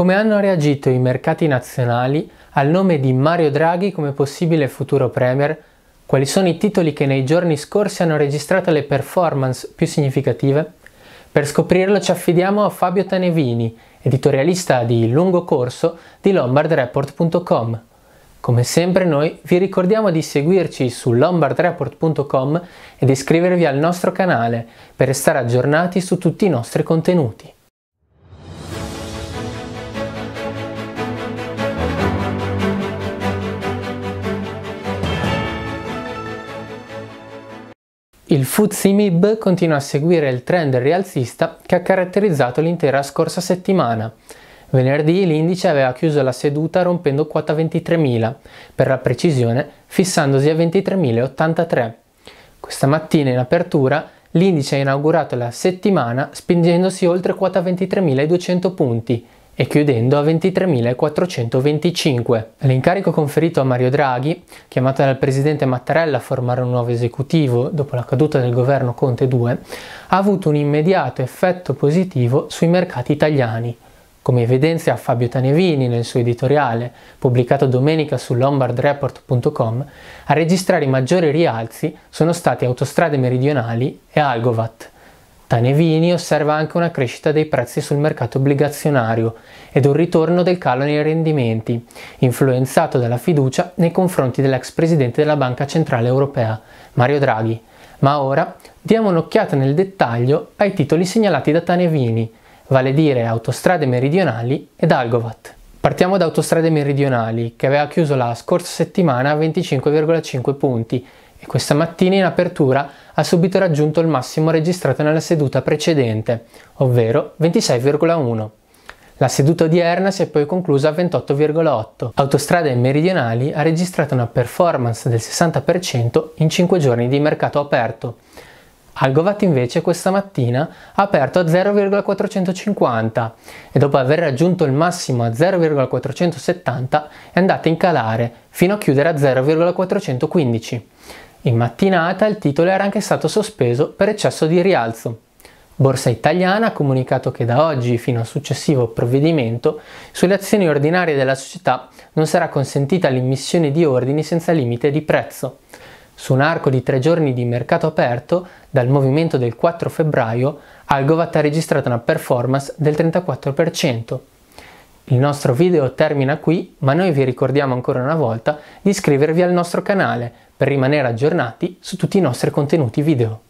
Come hanno reagito i mercati nazionali al nome di Mario Draghi come possibile futuro Premier? Quali sono i titoli che nei giorni scorsi hanno registrato le performance più significative? Per scoprirlo ci affidiamo a Fabio Tanevini, editorialista di lungo corso di lombardreport.com. Come sempre noi vi ricordiamo di seguirci su lombardreport.com ed iscrivervi al nostro canale per restare aggiornati su tutti i nostri contenuti. Il FTSE MIB continua a seguire il trend rialzista che ha caratterizzato l'intera scorsa settimana. Venerdì l'indice aveva chiuso la seduta rompendo quota 23.000, per la precisione fissandosi a 23.083. Questa mattina in apertura l'indice ha inaugurato la settimana spingendosi oltre quota 23.200 punti, e chiudendo a 23.425. L'incarico conferito a Mario Draghi, chiamato dal presidente Mattarella a formare un nuovo esecutivo dopo la caduta del governo Conte 2, ha avuto un immediato effetto positivo sui mercati italiani, come evidenzia Fabio Tanevini nel suo editoriale, pubblicato domenica su lombardreport.com, a registrare i maggiori rialzi sono stati autostrade meridionali e Algovat Tanevini osserva anche una crescita dei prezzi sul mercato obbligazionario ed un ritorno del calo nei rendimenti, influenzato dalla fiducia nei confronti dell'ex presidente della Banca Centrale Europea, Mario Draghi. Ma ora diamo un'occhiata nel dettaglio ai titoli segnalati da Tanevini, vale a dire Autostrade Meridionali ed Algovat. Partiamo da Autostrade Meridionali, che aveva chiuso la scorsa settimana a 25,5 punti e questa mattina in apertura ha subito raggiunto il massimo registrato nella seduta precedente, ovvero 26,1. La seduta odierna si è poi conclusa a 28,8. Autostrade Meridionali ha registrato una performance del 60% in 5 giorni di mercato aperto. Algovat invece questa mattina ha aperto a 0,450 e dopo aver raggiunto il massimo a 0,470 è andata in calare fino a chiudere a 0,415. In mattinata il titolo era anche stato sospeso per eccesso di rialzo. Borsa Italiana ha comunicato che da oggi fino al successivo provvedimento sulle azioni ordinarie della società non sarà consentita l'immissione di ordini senza limite di prezzo. Su un arco di tre giorni di mercato aperto, dal movimento del 4 febbraio, Algovat ha registrato una performance del 34%. Il nostro video termina qui, ma noi vi ricordiamo ancora una volta di iscrivervi al nostro canale per rimanere aggiornati su tutti i nostri contenuti video.